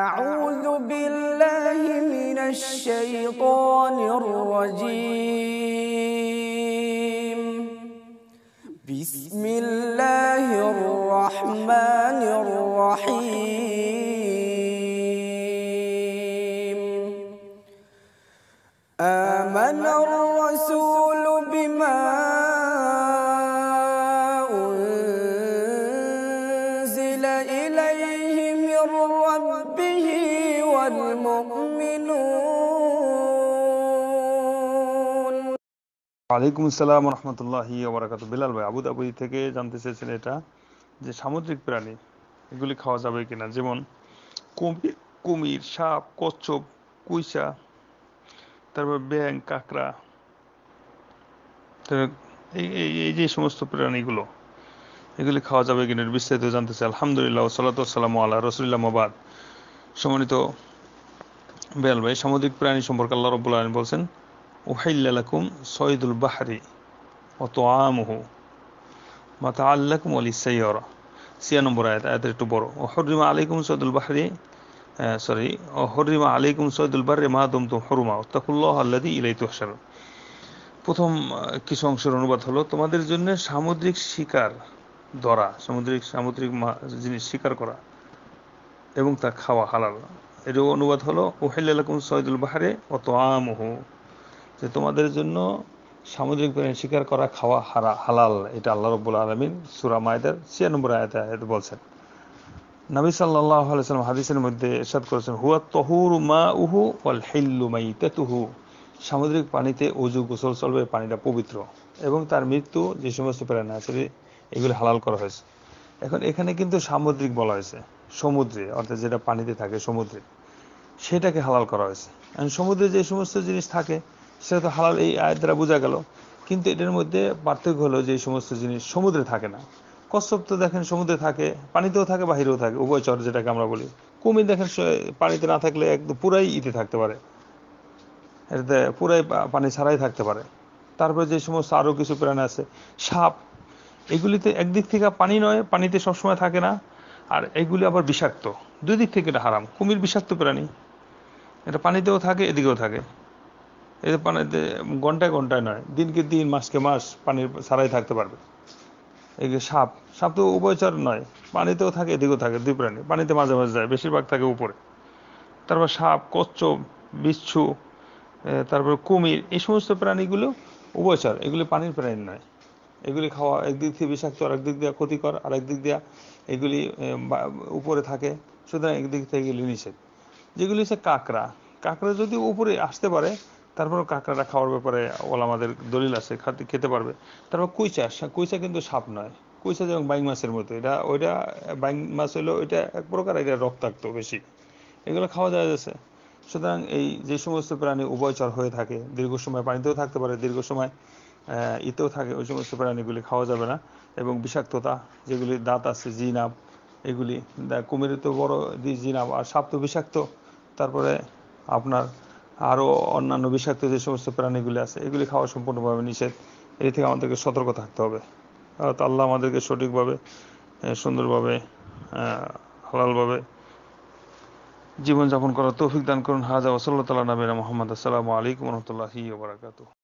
أعوذ بالله من الشيطان الرجيم بسم الله الرحمن الرحيم آمن الرحيم والمؤمنون আসসালাম রহমতুল্লাহি ওবরাকাত বিলাল ভাই আবুধাবি থেকে জানতে চেয়েছেন এটা যে সামুদ্রিক প্রাণী এগুলি খাওয়া যাবে কিনা যেমন কুমির কুমির সাপ কচ্ছপ কুইসা তারপর ব্যাং কাঁকড়া এই যে সমস্ত প্রাণীগুলো এগুলি খাওয়া যাবে কিনা বিস্তারিত জানতে চাই আলহামদুলিল্লাহ সালাতাম আল্লাহ রসুল্লাহ মাবাদ সম্মানিত বেল ভাই সামুদ্রিক প্রাণী সম্পর্কে আল্লাহ রব্বুল আলম বলছেন ওহাইল্লাকুম সৈদুল বাহারি অত আমহু মাতা আল্লাকুম আলি সৈয়র সিয়া নম্বর আয়াত আয়াতের একটু বড় ওহরিমা আলাইকুম সৈদুল বাহারি সরি ওহরিমা আলাইকুম সৈদুল বাহারি মাহাদুম তুম হরুমা তাকুল্লাহ আল্লাদি ইলাই তুহসার প্রথম কিছু অংশের অনুবাদ হলো তোমাদের জন্য সামুদ্রিক শিকার ধরা সামুদ্রিক সামুদ্রিক জিনিস শিকার করা এবং তা খাওয়া হালাল এর অনুবাদ হলো ওহেলাকুম সৈদুল বাহারে অত আমহ যে তোমাদের জন্য সামুদ্রিক প্রাণী শিকার করা খাওয়া হারা হালাল এটা আল্লাহ রব্বুল আলমিন সুরা মায়দার ছিয়া নম্বর আয়তা আয়াত বলছেন নবী সাল্লাহ আলাইসালাম হাদিসের মধ্যে এরশাদ করেছেন হুয়া তহুর মা উহু ওয়াল হেল্লু মাই তেতুহু সামুদ্রিক পানিতে অজু গোসল চলবে পানিটা পবিত্র এবং তার মৃত্যু যে সমস্ত প্রাণী আছে এগুলি হালাল করা হয়েছে এখন এখানে কিন্তু সামুদ্রিক বলা হয়েছে সমুদ্রে অর্থাৎ যেটা পানিতে থাকে সমুদ্রে সেটাকে হালাল করা হয়েছে কারণ সমুদ্রে যে সমস্ত জিনিস থাকে সেটা তো হালাল এই আয়ের দ্বারা বোঝা গেল কিন্তু এটার মধ্যে পার্থক্য হলো যে সমস্ত জিনিস সমুদ্রে থাকে না কচ্ছপ তো দেখেন সমুদ্রে থাকে পানিতেও থাকে বাহিরেও থাকে উভয়চর যেটাকে আমরা বলি কুমির দেখেন পানিতে না থাকলে একদম পুরাই ইতে থাকতে পারে এটাতে পুরাই পানি ছাড়াই থাকতে পারে তারপরে যে সমস্ত আরও কিছু প্রাণী আছে সাপ এগুলিতে একদিক থেকে পানি নয় পানিতে সবসময় থাকে না আর এগুলি আবার বিষাক্ত দুই দিক থেকে এটা হারাম কুমির বিষাক্ত প্রাণী এটা পানিতেও থাকে এদিকেও থাকে এদের পানিতে ঘন্টায় ঘন্টায় নয় দিনকে দিন মাসকে মাস পানির ছাড়াই থাকতে পারবে এই সাপ সাপ তো উপচার নয় পানিতেও থাকে এদিকেও থাকে দুই প্রাণী পানিতে মাঝে মাঝে যায় বেশিরভাগ থাকে উপরে তারপর সাপ কচ্ছপ বিচ্ছু তারপর কুমির এই সমস্ত প্রাণীগুলো উপচার এগুলো পানির প্রাণী নয় এগুলি খাওয়া একদিক থেকে বিষাক্ত আর একদিক দিয়ে ক্ষতিকর আর একদিক দিয়ে এগুলি উপরে থাকে সুতরাং একদিক থেকে এগুলি নিষেধ যেগুলি হচ্ছে কাঁকড়া কাঁকড়া যদি উপরে আসতে পারে তারপরে কাঁকড়াটা খাওয়ার ব্যাপারে ওলামাদের দলিল আছে খেতে পারবে তারপর কুইচা কুইচা কিন্তু সাপ নয় কুইচা যেমন বাইং মাছের মতো এটা ওইটা বাইং মাছ হলো ওইটা এক প্রকার এটা রক্তাক্ত বেশি এগুলো খাওয়া যায় যাচ্ছে সুতরাং এই যে সমস্ত প্রাণী উভয়চর হয়ে থাকে দীর্ঘ সময় পানিতেও থাকতে পারে দীর্ঘ সময় ইতেও থাকে ওই সমস্ত প্রাণীগুলি খাওয়া যাবে না এবং বিষাক্ততা যেগুলি দাঁত আছে জিনাব এগুলি কুমিরের তো বড় জিনাব আর সাপ তো বিষাক্ত তারপরে আপনার আরও অন্যান্য বিষাক্ত যে সমস্ত প্রাণীগুলি আছে এগুলি খাওয়া সম্পূর্ণভাবে নিষেধ এ থেকে আমাদেরকে সতর্ক থাকতে হবে তো আল্লাহ আমাদেরকে সঠিকভাবে সুন্দরভাবে হালালভাবে জীবনযাপন করার তৌফিক দান করুন হাজা ওসল্লা তালা নবীনা মোহাম্মদ আসসালামু আলাইকুম রহমতুল্লাহি বারাকাতু